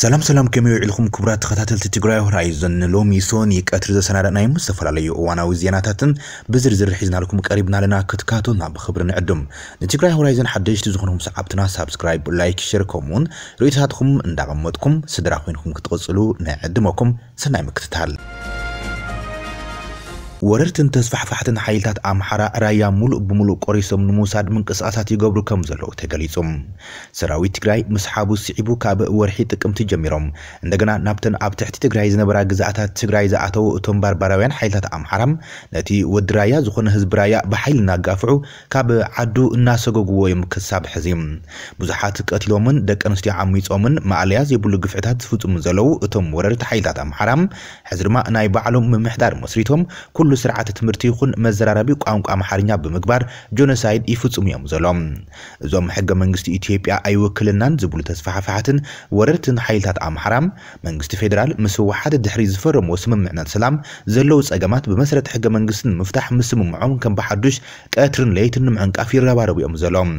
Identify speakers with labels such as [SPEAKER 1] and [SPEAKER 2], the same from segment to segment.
[SPEAKER 1] ሰላም ሰላም ከመይ ውዒልኩም ክቡራት ተኸታተልቲ ትግራይ ሎሚ ሶኒ ቀትሪ ይቀትሪ ዘሰናዳእናዮም ዝተፈላለዩ እዋናዊ ዜናታትን ብዝርዝር ሒዝናልኩም ቀሪብና ኣለና ክትካቶና ብክብሪ ንዕድም ንትግራይ ሆራይዘን ሓደሽቲ ዝኾንኩም ሰዓብትና ሳብስክራይብ ላይክ ሸር ከምኡውን ርእታትኩም እንዳቐመጥኩም ስድራ ኮይንኩም ክትቕፅሉ ንዕድመኩም ሰናይ ምክትታል ወረርትን ተስፋሕፋሕትን ሓይልታት ኣምሓራ ራያ ሙሉእ ብሙሉእ ቆሪሶም ንምውሳድ ምንቅስቓሳት ይገብሩ ከም ዘለዉ ተገሊጹ ሰራዊት ትግራይ ምስ ሓቡ ስዒቡ ካብ ወርሒ ጥቅምቲ ጀሚሮም እንደገና ናብተን ኣብ ትሕቲ ትግራይ ዝነበራ ግዛኣታት ትግራይ ዝኣተዉ እቶም ባርባራውያን ሓይልታት ኣምሓራ ነቲ ወዲ ራያ ዝኾነ ህዝቢ ራያ ብሓይሊ እናጋፍዑ ካብ ዓዱ እናሰገግዎ እዮም ክሳብ ሕዚ ብዙሓት ቀቲሎምን ደቂ ኣንስትዮ ዓሚፆምን ማእለያ ዘይብሉ ግፍዕታት ዝፍፅሙ ዘለዉ እቶም ወረርቲ ሓይልታት ኣምሓራ ሕዚ ድማ ናይ ባዕሎም ምምሕዳር መስሪቶም ኩሉ ኩሉ ስርዓት ትምህርቲ ይኹን መዘራረቢ ቋንቋ ኣምሓርኛ ብምግባር ጆኖሳይድ ይፍፅሙ እዮም ዘሎም እዞም ሕገ መንግስቲ ኢትዮጵያ ኣይውክልናን ዝብሉ ተስፋሕፋሕትን ወረርትን ሓይልታት ኣምሓራ መንግስቲ ፌደራል ምስ ህወሓደ ድሕሪ ዝፈረምዎ ስምምዕነት ሰላም ዘለው ፀገማት ብመሰረት ሕገ መንግስቲ ንምፍታሕ ምስምምዖም ከም ብሓዱሽ ቀትርን ለይትን ንምዕንቃፍ ይረባረቡ እዮም ዘሎም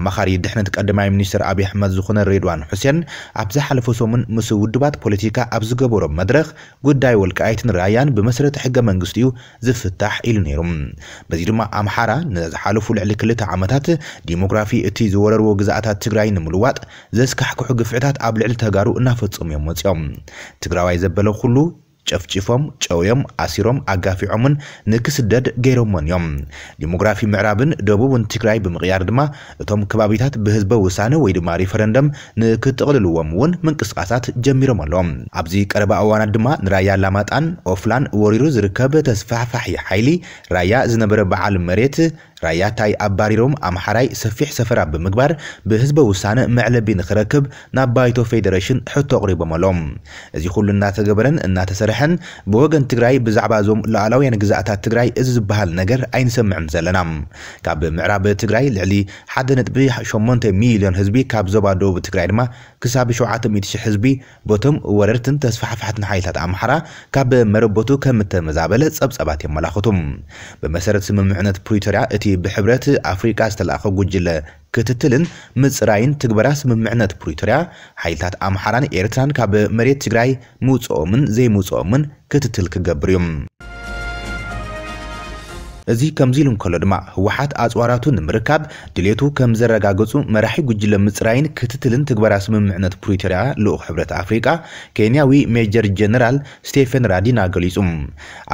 [SPEAKER 1] ኣማኻሪ ድሕነት ቀዳማይ ሚኒስትር ኣብዪ ኣሕመድ ዝኾነ ሬድዋን ሁሴን ኣብ ዝሓለፈ ሰሙን ምስ ውድባት ፖለቲካ ኣብ ዝገበሮም መድረኽ ጉዳይ ወልቃይትን ራያን ብመሰረት ሕገ መንግስቲ እዩ ዝፍታሕ ኢሉ ነይሩ በዚ ድማ ኣምሓራ ንዘዝሓለፉ ልዕሊ ክልተ ዓመታት ዲሞግራፊ እቲ ዝወረርዎ ግዛኣታት ትግራይ ንምልዋጥ ዘስካሕክሑ ግፍዕታት ኣብ ልዕሊ ተጋሩ እናፈፀሙ እዮም መፅኦም ትግራዋይ ዘበለ ኩሉ ጨፍጪፎም ጨውዮም ኣሲሮም ኣጋፊዖምን ንክስደድ ገይሮሞን እዮም ዲሞግራፊ ምዕራብን ደቡብን ትግራይ ብምቕያር ድማ እቶም ከባቢታት ብህዝበ ውሳነ ወይ ድማ ሪፈረንደም ንክጥቕልልዎም እውን ምንቅስቃሳት ጀሚሮም ኣለዎም ኣብዚ ቀረባ እዋናት ድማ ንራያ ላማጣን ኦፍላን ወሪሩ ዝርከብ ተስፋሕፋሕ ሓይሊ ራያ ዝነበረ በዓል መሬት ራያታይ ኣባሪሮም ኣምሓራይ ሰፊሕ ሰፈራ ብምግባር ብህዝበ ውሳነ መዕለቢ ንክረክብ ናብ ባይቶ ፌደሬሽን ሕቶ ኣቕሪቦም ኣሎም እዚ ኩሉ እናተገበረን እናተሰርሐን ብወገን ትግራይ ብዛዕባ እዞም ላዕላውያን ግዛእታት ትግራይ እዚ ዝበሃል ነገር ኣይንሰምዕን ዘለና ካብ ምዕራብ ትግራይ ልዕሊ 1.8 ሚሊዮን ህዝቢ ካብ ዞባ ደቡብ ትግራይ ድማ ክሳብ 7000 ህዝቢ በቶም ወረርትን ተስፋሕፋሕትን ሓይልታት ኣምሓራ ካብ መረበቱ ከም እተመዛበለ ጸብጸባት የመላኽቱ ብመሰረት ስምምዕነት ፕሪቶርያ እቲ ብሕብረት ኣፍሪቃ ዝተለኣኸ ጉጅለ ክትትልን ምፅራይን ትግበራ ስምምዕነት ፕሪቶርያ ሓይልታት ኣምሓራን ኤርትራን ካብ መሬት ትግራይ ምውፅኦምን ዘይምውፅኦምን ክትትል ክገብር እዩ እዚ ከምዚ ኢሉ እንከሎ ድማ ህወሓት ኣፅዋራቱ ንምርካብ ድሌቱ ከም ዘረጋገፁ መራሒ ጉጅለ ምፅራይን ክትትልን ትግበራ ስምምዕነት ፕሪቶርያ ልኡክ ሕብረት ኣፍሪቃ ኬንያዊ ሜጀር ጀነራል ስቴፈን ራዲና ገሊፁ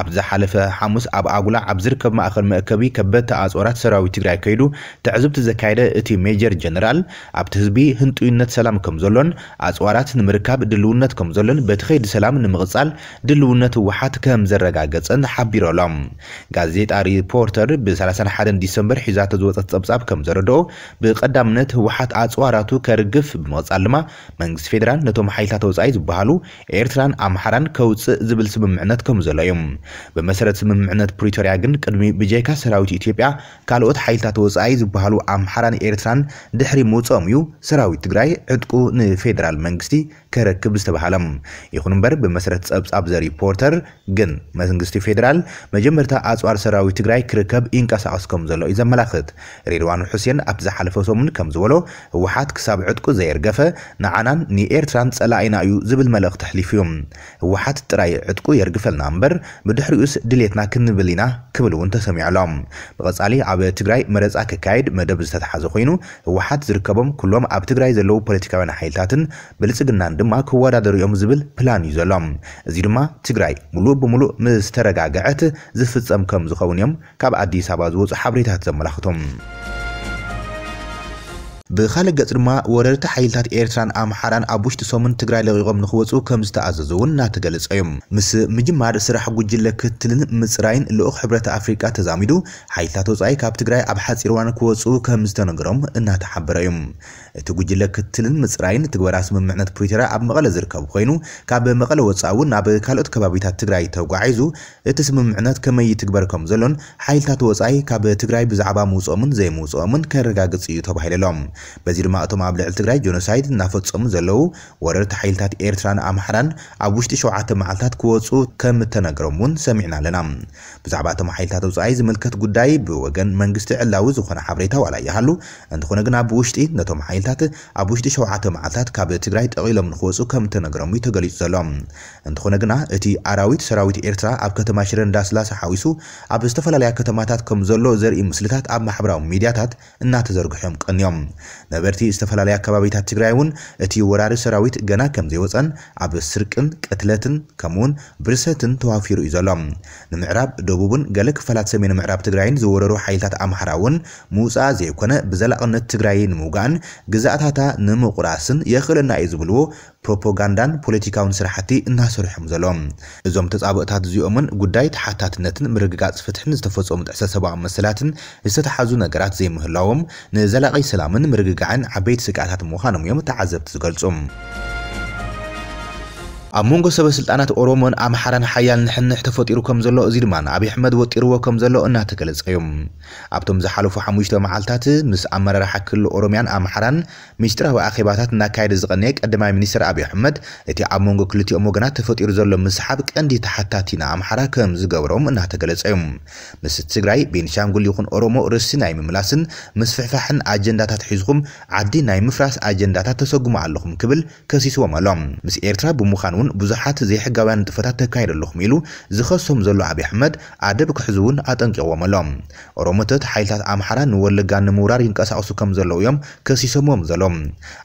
[SPEAKER 1] ኣብ ዝሓለፈ ሓሙስ ኣብ ኣጉላ ኣብ ዝርከብ ማእኸል መእከቢ ከበድቲ ኣፅዋራት ሰራዊት ትግራይ ከይዱ ትዕዝብቲ ዘካየደ እቲ ሜጀር ጀነራል ኣብቲ ህዝቢ ህንጡይነት ሰላም ከም ዘሎን ኣፅዋራት ንምርካብ ድልውነት ከም ዘሎን በቲ ከይዲ ሰላም ንምቕፃል ድልውነት ህወሓት ከም ዘረጋገፀን ሓቢሮሎም ጋዜጣ ሪፖርተር ብ31 ዲሰምበር ሒዛቶ ዝወፀት ፀብጻብ ከም ዘረድኦ ብቐዳምነት ህወሓት ኣፅዋራቱ ከርግፍ ብምቕፃል ድማ መንግስቲ ፌደራል ነቶም ሓይልታት ወፃኢ ዝበሃሉ ኤርትራን ኣምሓራን ከውፅእ ዝብል ስምምዕነት ከም ዘሎ እዮም ብመሰረት ስምምዕነት ፕሪቶርያ ግን ቅድሚ ብጀካ ሰራዊት ኢትዮጵያ ካልኦት ሓይልታት ወፃኢ ዝበሃሉ ኣምሓራን ኤርትራን ድሕሪ ምውፅኦም እዩ ሰራዊት ትግራይ ዕጥቁ ንፌደራል መንግስቲ ከረክብ ዝተባሃሎም ይኹን እምበር ብመሰረት ፀብጻብ ዘሪፖርተር ግን መንግስቲ ፌደራል መጀመርታ ኣፅዋር ሰራዊት ትግራይ ክርከብ ይንቀሳቐስ ከም ዘሎ እዩ ዘመላኽት ሬድዋን ሁሴን ኣብ ዝሓለፈ ሰሙን ከም ዝበሎ ህወሓት ክሳብ ዕጥቁ ዘየርገፈ ንዓናን ንኤርትራን ፀላኢና እዩ ዝብል መልእኽቲ ኣሕሊፉ እዩ ህወሓት ጥራይ ዕጥቁ የርግፈልና እምበር ብድሕሪኡስ ድሌትና ክንብል ኢና ክብል እውን ተሰሚዑሎም ብቐጻሊ ኣብ ትግራይ መረፃ ክካየድ መደብ ዝተተሓዘ ኮይኑ ህወሓት ዝርከቦም ኩሎም ኣብ ትግራይ ዘለዉ ፖለቲካውያን ሓይልታትን ብልፅግናን ድማ ክወዳደሩ እዮም ዝብል ፕላን እዩ ዘሎም እዚ ድማ ትግራይ ሙሉእ ብሙሉእ ምስ ተረጋግዐት ዝፍፀም ከም ዝኸውን እዮም ካብ ኣዲስ ኣበባ ዝወፁ ሓበሬታት ዘመላኽቶም ብካልእ ገጽ ድማ ወረርቲ ሓይልታት ኤርትራን ኣምሓራን ኣብ ውሽጢ ሰሙን ትግራይ ለቂቖም ንኽወፁ ከም ዝተኣዘዙ እውን እናተገለጸ እዩ ምስ ምጅማር ስራሕ ጉጅለ ክትትልን ምፅራይን ልኡኽ ሕብረት ኣፍሪቃ ተዛሚዱ ሓይልታት ወፃኢ ካብ ትግራይ ኣብ ሓፂር እዋን ክወፁ ከም ዝተነገሮም እናተሓበረ እዩ እቲ ጉጅለ ክትትልን ምፅራይን ትግበራ ስምምዕነት ፕሪቶርያ ኣብ መቐለ ዝርከብ ኮይኑ ካብ መቐለ ወፃኢ እውን ናብ ካልኦት ከባቢታት ትግራይ ተጓዒዙ እቲ ስምምዕነት ከመይ ይትግበር ከም ዘሎን ሓይልታት ወፃኢ ካብ ትግራይ ብዛዕባ ምውፅኦምን ዘይምውፅኦምን ከረጋግጽ እዩ ተባሂሉ በዚ ድማ እቶም ኣብ ልዕሊ ትግራይ ጆኖሳይድ እናፈፀሙ ዘለው ወረርቲ ሓይልታት ኤርትራን ኣምሓራን ኣብ ውሽጢ ሸውዓተ መዓልታት ክወፁ ከም እተነገሮም እውን ሰሚዕና ኣለና ብዛዕባ እቶም ሓይልታት ውፅኣይ ዝምልከት ጉዳይ ብወገን መንግስቲ ዕላዊ ዝኾነ ሓበሬታ ዋላ ይሃሉ እንትኾነ ግን ኣብ ውሽጢ ነቶም ሓይልታት ኣብ ውሽጢ ሸውዓተ መዓልታት ካብ ትግራይ ጠቂሎም ንክወፁ ከም እተነገሮም እዩ ተገሊጹ ዘሎ እንትኾነ ግና እቲ ኣራዊት ሰራዊት ኤርትራ ኣብ ከተማ ሽረ እንዳስላሰ ሓዊሱ ኣብ ዝተፈላለያ ከተማታት ከም ዘሎ ዘርኢ ምስልታት ኣብ ማሕበራዊ ሚድያታት እናተዘርግሖም ቀንዮም ነበርቲ ዝተፈላለየ ኣከባቢታት ትግራይ እውን እቲ ወራሪ ሰራዊት ገና ከም ዘይወፀን ኣብ ስርቅን ቅትለትን ከምኡውን ብርሰትን ተዋፊሩ እዩ ዘሎ ንምዕራብ ደቡብን ገለ ክፋላት ሰሜን ምዕራብ ትግራይን ዝወረሩ ሓይልታት ኣምሓራ እውን ምውፃእ ዘይኮነ ብዘላቕነት ትግራይ ንምውጋእን ግዛእታታ ንምቑራስን የኽእለና እዩ ዝብልዎ ፕሮፓጋንዳን ፖለቲካውን ስራሕቲ እናሰርሖም ዘሎም እዞም ተፃብእታት እዚኦምን ጉዳይ ተሓታትነትን ምርግጋፅ ፍትሕን ዝተፈፀሙ ጥሕሰት ሰብኣዊ መሰላትን ዝተተሓዙ ነገራት ዘይምህላዎም ንዘላቒ ሰላምን ምርግጋዕን ዓበይቲ ስጋኣታት ምዃኖም እዮም ተዓዘብቲ ዝገልጹ ኣብ መንጎ ሰበስልጣናት ኦሮሞን ኣምሓራን ሓያል ንሕንሕ ተፈጢሩ ከም ዘሎ እዚ ድማ ኣብይ ኣሕመድ ወጢርዎ ከም ዘሎ እናተገለጸ እዮም ኣብቶም ዝሓለፉ ሓሙሽተ መዓልታት ምስ ኣመራርሓ ክልል ኦሮምያን ኣምሓራን ሚኒስትራዊ ኣኼባታት እናካየደ ዝቐነየ ቀዳማይ ሚኒስትር ኣብይ ኣሕመድ እቲ ኣብ መንጎ ክልቲኦም ወገናት ተፈጢሩ ዘሎ ምስሓብ ቀንዲ ተሓታቲና ኣምሓራ ከም ዝገብሮም እናተገለጸ እዮም ምስ ትግራይ ቤንሻንጉል ይኹን ኦሮሞ ርእሲ ናይ ምምላስን ምስፍሕፋሕን ኣጀንዳታት ሒዝኩም ዓዲ ናይ ምፍራስ ኣጀንዳታት ተሰጉሙ ኣለኹም ክብል ከሲስዎም ኣሎም ምስ ኤርትራ ብምዃን እውን ብዙሓት ዘይሕጋውያን ጥፈታት ተካይደለኹም ኢሉ ዝኸሶም ዘሎ ኣብዪ ኣሕመድ ኣደብ ክሕዙ እውን ኣጠንቂቖም ኣሎም ኦሮሞቶት ሓይልታት ኣምሓራ ንወለጋ ንምውራር ይንቀሳቐሱ ከም ዘለዉ እዮም ከሲሶሞም ዘሎም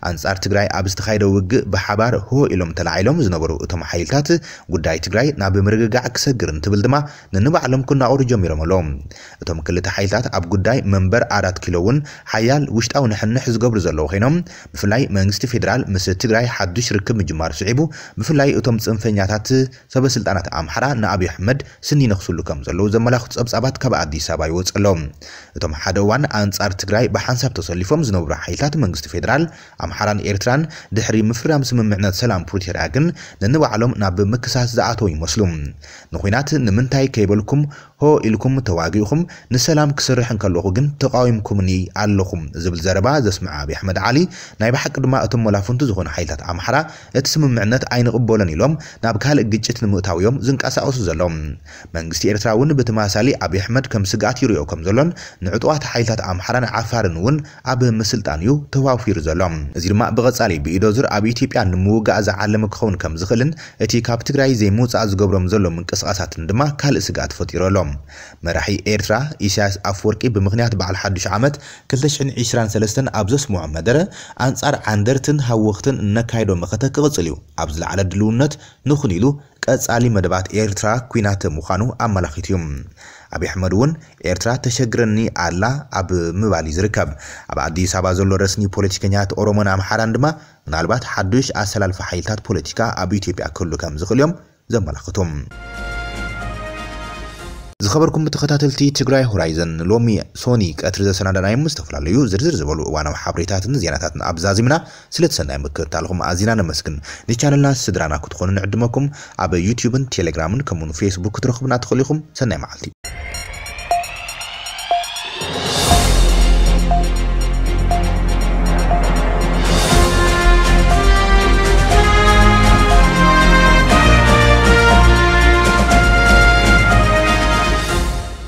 [SPEAKER 1] ኣንጻር ትግራይ ኣብ ዝተኻየደ ውግእ ብሓባር ሆ ኢሎም ተላዒሎም ዝነበሩ እቶም ሓይልታት ጉዳይ ትግራይ ናብ ምርግጋዕ ክሰግርን ትብል ድማ ንንባዕሎም ክናቑሩ ጀሚሮም ኣሎም እቶም ክልተ ሓይልታት ኣብ ጉዳይ መንበር ኣራት ኪሎ እውን ሓያል ውሽጣዊ ንሕንሕ ዝገብሩ ዘለዉ ኮይኖም ብፍላይ መንግስቲ ፌደራል ምስ ትግራይ ሓዱሽ ርክብ ምጅማር ስዒቡ ብፍላይ ብፍላይ እቶም ፅንፈኛታት ሰበስልጣናት ኣምሓራ ንኣብዪ ኣሕመድ ስኒ ነኽስሉ ከም ዘለዉ ዘመላኽቱ ፀብጻባት ካብ ኣዲስ ኣበባ ይወፅሎም እቶም ሓደ እዋን ኣንጻር ትግራይ ብሓንሳብ ተሰሊፎም ዝነብሩ ሓይልታት መንግስቲ ፌደራል ኣምሓራን ኤርትራን ድሕሪ ምፍራም ስምምዕነት ሰላም ፕሪቶርያ ግን ነንባዕሎም ናብ ምክሳስ ዝኣተው ይመስሉ ንኩናት ንምንታይ ከይበልኩም ሆ ኢልኩም ተዋጊኡኹም ንሰላም ክስርሕ እንከለኹ ግን ተቃዊምኩምኒ ኣለኹም ዝብል ዘረባ ዘስምዐ ኣብ ኣሕመድ ዓሊ ናይ ባሓቂ ድማ እቶም መላፍንቱ ዝኾኑ ሓይልታት ኣምሓራ እቲ ስምምዕነት ኣይንቕበሎን ኢሎም ናብ ካልእ ግጭት ንምእታው እዮም ዝንቀሳቐሱ ዘሎም መንግስቲ ኤርትራ እውን ብተመሳሳሊ ኣብ ኣሕመድ ከም ስጋኣት ይርዮ ከም ዘሎን ንዕጡዋት ሓይልታት ኣምሓራን ዓፋርን እውን ኣብ ምስልጣን እዩ ተዋፊሩ ዘሎም እዚ ድማ ብቐጻሊ ብኢዶ ዙር ኣብ ኢትዮጵያ ንምውጋእ ዝዓለመ ክኸውን ከም ዝኽእልን እቲ ካብ ትግራይ ዘይምውፃእ ዝገብሮም ዘሎ ምንቅስቃሳትን ድማ ካልእ ስጋኣት ፈጢሩ ኣሎም መራሒ ኤርትራ ኢሳያስ ኣፈወርቂ ብምኽንያት በዓል ሓዱሽ ዓመት 223 ኣብ ዘስምዖ መደረ ኣንጻር ዓንደርትን ሃወኽትን እነካይዶ መኸተ ክቕጽል እዩ ኣብ ዝለዓለ ድልውነት ንኹን ኢሉ ቀጻሊ መደባት ኤርትራ ኩናት ምዃኑ ኣመላኺት እዩ ኣብ ኣሕመድ እውን ኤርትራ ተሸግረኒ ኣላ ኣብ ምባል እዩ ዝርከብ ኣብ ኣዲስ ኣበባ ዘሎ ረስኒ ፖለቲከኛት ኦሮሞን ኣምሓራን ድማ ምናልባት ሓዱሽ ኣሰላልፋ ሓይልታት ፖለቲካ ኣብ ኢትዮጵያ ክህሉ ከም ዝኽእል እዮም ዘመላኽቱም ዝኸበርኩም ተኸታተልቲ ትግራይ ሆራይዘን ሎሚ ሶኒ ቀትሪ ዘሰናዳናይ ምስ ዝተፈላለዩ ዝርዝር ዝበሉ እዋናዊ ሓበሬታትን ዜናታትን ኣብዛዚምና ስለ ተሰናይ ምክርታልኹም ኣዚና ነመስግን ንቻነልና ስድራና ክትኾኑ ንዕድመኩም ኣብ ዩትብን ቴሌግራምን ከምውን ፌስቡክ ክትረኽቡና ትኽእሉ ኢኹም ሰናይ መዓልቲ